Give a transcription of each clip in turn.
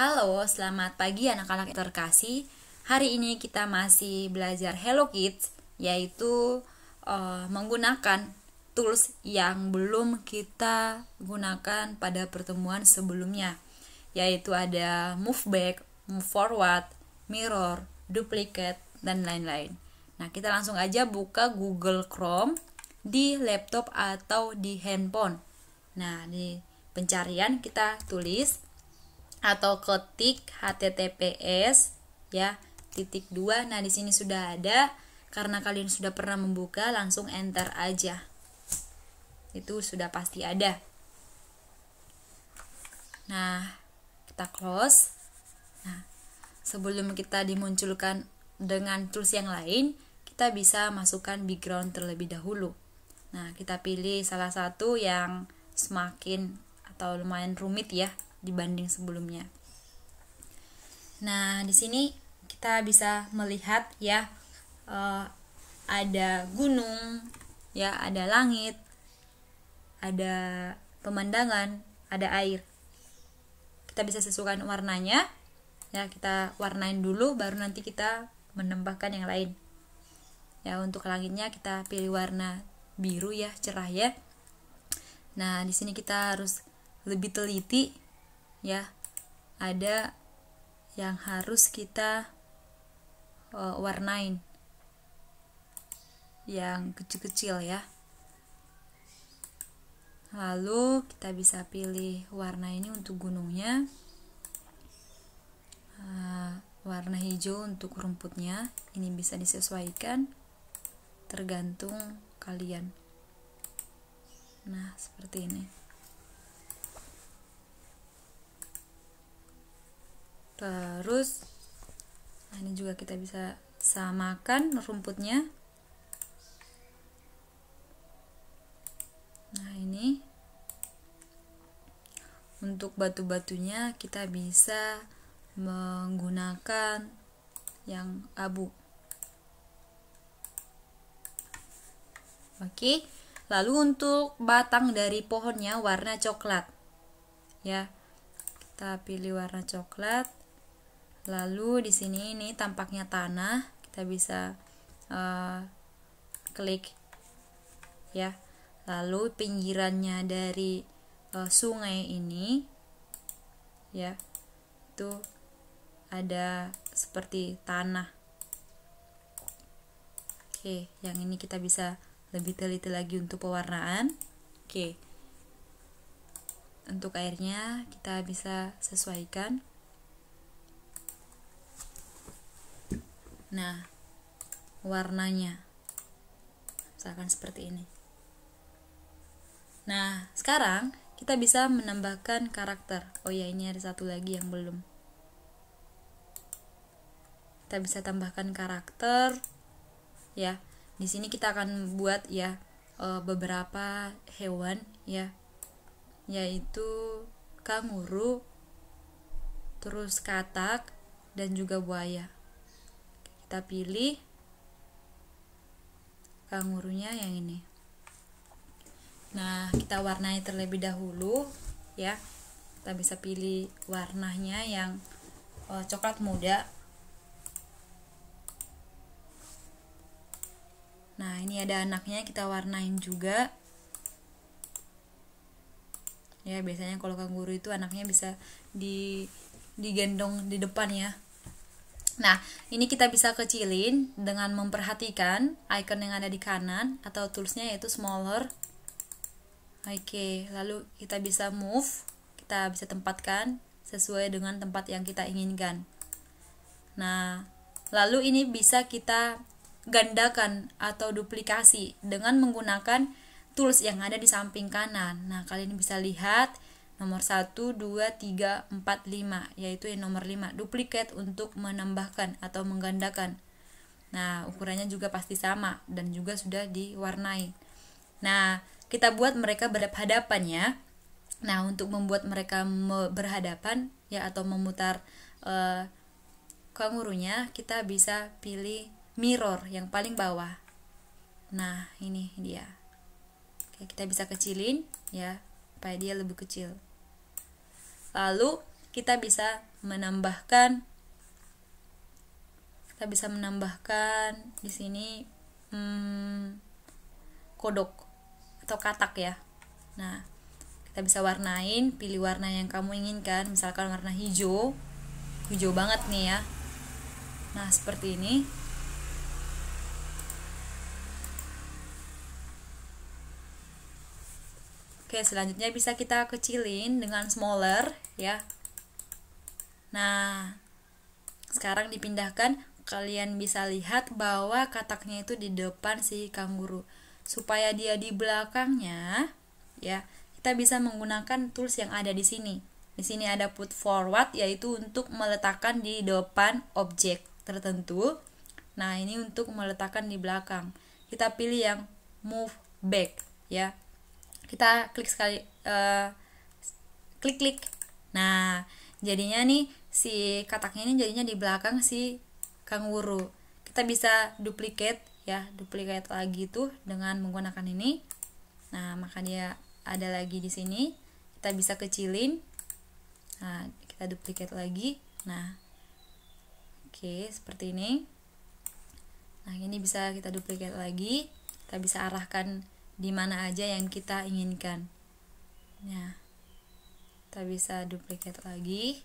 Halo, selamat pagi anak-anak terkasih. Hari ini kita masih belajar Hello Kids, yaitu uh, menggunakan tools yang belum kita gunakan pada pertemuan sebelumnya, yaitu ada move back, move forward, mirror, duplicate, dan lain-lain. Nah, kita langsung aja buka Google Chrome di laptop atau di handphone. Nah, di pencarian kita tulis atau ketik https ya titik dua nah di sini sudah ada karena kalian sudah pernah membuka langsung enter aja itu sudah pasti ada nah kita close nah sebelum kita dimunculkan dengan tools yang lain kita bisa masukkan background terlebih dahulu nah kita pilih salah satu yang semakin atau lumayan rumit ya dibanding sebelumnya. Nah, di sini kita bisa melihat ya uh, ada gunung, ya ada langit, ada pemandangan, ada air. Kita bisa sesuaikan warnanya. Ya, kita warnain dulu baru nanti kita menambahkan yang lain. Ya, untuk langitnya kita pilih warna biru ya, cerah ya. Nah, di sini kita harus lebih teliti ya ada yang harus kita uh, warnain yang kecil-kecil ya lalu kita bisa pilih warna ini untuk gunungnya uh, warna hijau untuk rumputnya ini bisa disesuaikan tergantung kalian nah seperti ini terus nah ini juga kita bisa samakan rumputnya nah ini untuk batu-batunya kita bisa menggunakan yang abu oke lalu untuk batang dari pohonnya warna coklat ya kita pilih warna coklat lalu di sini ini tampaknya tanah kita bisa uh, klik ya lalu pinggirannya dari uh, sungai ini ya itu ada seperti tanah oke yang ini kita bisa lebih teliti lagi untuk pewarnaan oke untuk airnya kita bisa sesuaikan nah warnanya misalkan seperti ini nah sekarang kita bisa menambahkan karakter oh ya ini ada satu lagi yang belum kita bisa tambahkan karakter ya di sini kita akan buat ya e, beberapa hewan ya yaitu kanguru terus katak dan juga buaya kita pilih kangurunya eh, yang ini nah kita warnai terlebih dahulu ya kita bisa pilih warnanya yang oh, coklat muda nah ini ada anaknya kita warnain juga ya biasanya kalau kangguru itu anaknya bisa di digendong di depan ya Nah, ini kita bisa kecilin dengan memperhatikan icon yang ada di kanan atau toolsnya yaitu smaller. Oke, okay, lalu kita bisa move, kita bisa tempatkan sesuai dengan tempat yang kita inginkan. Nah, lalu ini bisa kita gandakan atau duplikasi dengan menggunakan tools yang ada di samping kanan. Nah, kalian bisa lihat nomor 1, 2, 3, 4, 5 yaitu yang nomor 5 duplikat untuk menambahkan atau menggandakan nah ukurannya juga pasti sama dan juga sudah diwarnai nah kita buat mereka berhadapan ya nah untuk membuat mereka berhadapan ya atau memutar uh, kangurunya kita bisa pilih mirror yang paling bawah nah ini dia Oke, kita bisa kecilin ya supaya dia lebih kecil lalu kita bisa menambahkan kita bisa menambahkan di sini hmm, kodok atau katak ya nah kita bisa warnain pilih warna yang kamu inginkan misalkan warna hijau hijau banget nih ya nah seperti ini Oke, selanjutnya bisa kita kecilin dengan smaller ya. Nah, sekarang dipindahkan, kalian bisa lihat bahwa kataknya itu di depan si kanguru. Supaya dia di belakangnya ya, kita bisa menggunakan tools yang ada di sini. Di sini ada put forward yaitu untuk meletakkan di depan objek tertentu. Nah, ini untuk meletakkan di belakang. Kita pilih yang move back ya kita klik sekali uh, klik klik nah jadinya nih si kataknya ini jadinya di belakang si kanguru kita bisa duplicate ya duplicate lagi tuh dengan menggunakan ini nah maka dia ada lagi di sini kita bisa kecilin nah kita duplicate lagi nah oke okay, seperti ini nah ini bisa kita duplicate lagi kita bisa arahkan di mana aja yang kita inginkan. Nah, kita bisa duplikat lagi,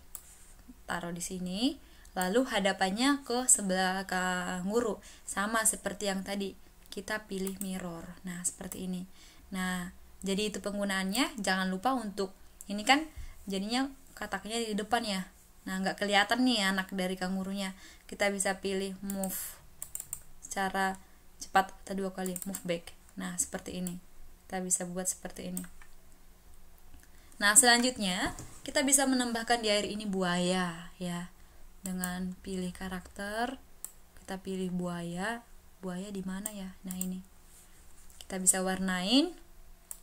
taruh di sini, lalu hadapannya ke sebelah kanguru, sama seperti yang tadi. Kita pilih mirror. Nah, seperti ini. Nah, jadi itu penggunaannya. Jangan lupa untuk ini kan jadinya kataknya di depan ya. Nah, nggak kelihatan nih anak dari kangurunya. Kita bisa pilih move secara cepat atau dua kali move back nah seperti ini kita bisa buat seperti ini nah selanjutnya kita bisa menambahkan di air ini buaya ya dengan pilih karakter kita pilih buaya buaya di mana ya nah ini kita bisa warnain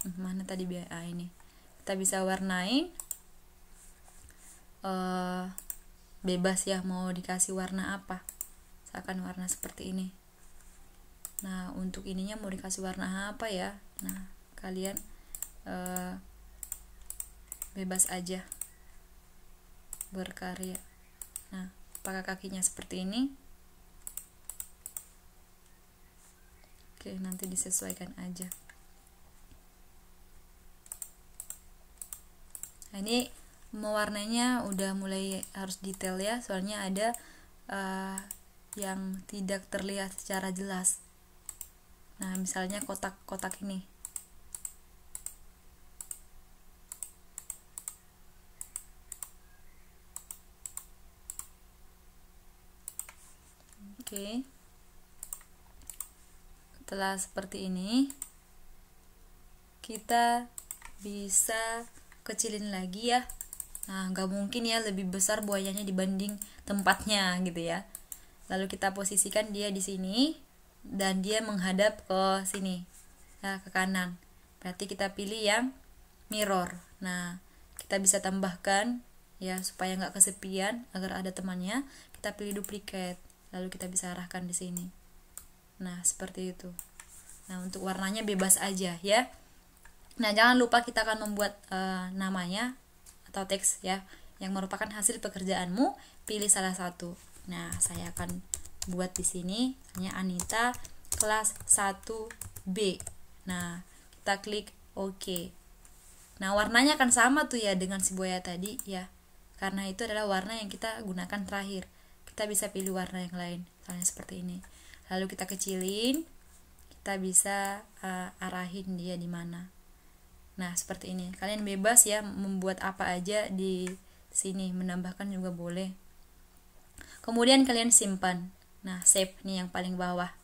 hmm, mana tadi biaya ah, ini kita bisa warnain uh, bebas ya mau dikasih warna apa misalkan warna seperti ini nah untuk ininya mau dikasih warna apa ya nah kalian uh, bebas aja berkarya nah pakai kakinya seperti ini oke nanti disesuaikan aja nah ini mewarnainya udah mulai harus detail ya soalnya ada uh, yang tidak terlihat secara jelas nah misalnya kotak-kotak ini oke okay. setelah seperti ini kita bisa kecilin lagi ya Nah, nggak mungkin ya lebih besar buayanya dibanding tempatnya gitu ya. Lalu kita posisikan dia di sini dan dia menghadap ke sini ya ke kanan berarti kita pilih yang mirror nah kita bisa tambahkan ya supaya nggak kesepian agar ada temannya kita pilih duplicate. lalu kita bisa arahkan di sini nah seperti itu nah untuk warnanya bebas aja ya nah jangan lupa kita akan membuat uh, namanya atau teks ya yang merupakan hasil pekerjaanmu pilih salah satu nah saya akan buat di sini hanya Anita kelas 1B. Nah, kita klik OK. Nah, warnanya akan sama tuh ya dengan si buaya tadi ya. Karena itu adalah warna yang kita gunakan terakhir. Kita bisa pilih warna yang lain, misalnya seperti ini. Lalu kita kecilin, kita bisa uh, arahin dia di mana. Nah, seperti ini. Kalian bebas ya membuat apa aja di sini, menambahkan juga boleh. Kemudian kalian simpan. Nah, save nih yang paling bawah.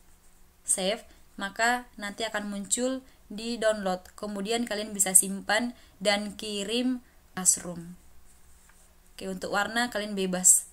Save, maka nanti akan muncul di download. Kemudian kalian bisa simpan dan kirim Classroom. Oke, untuk warna kalian bebas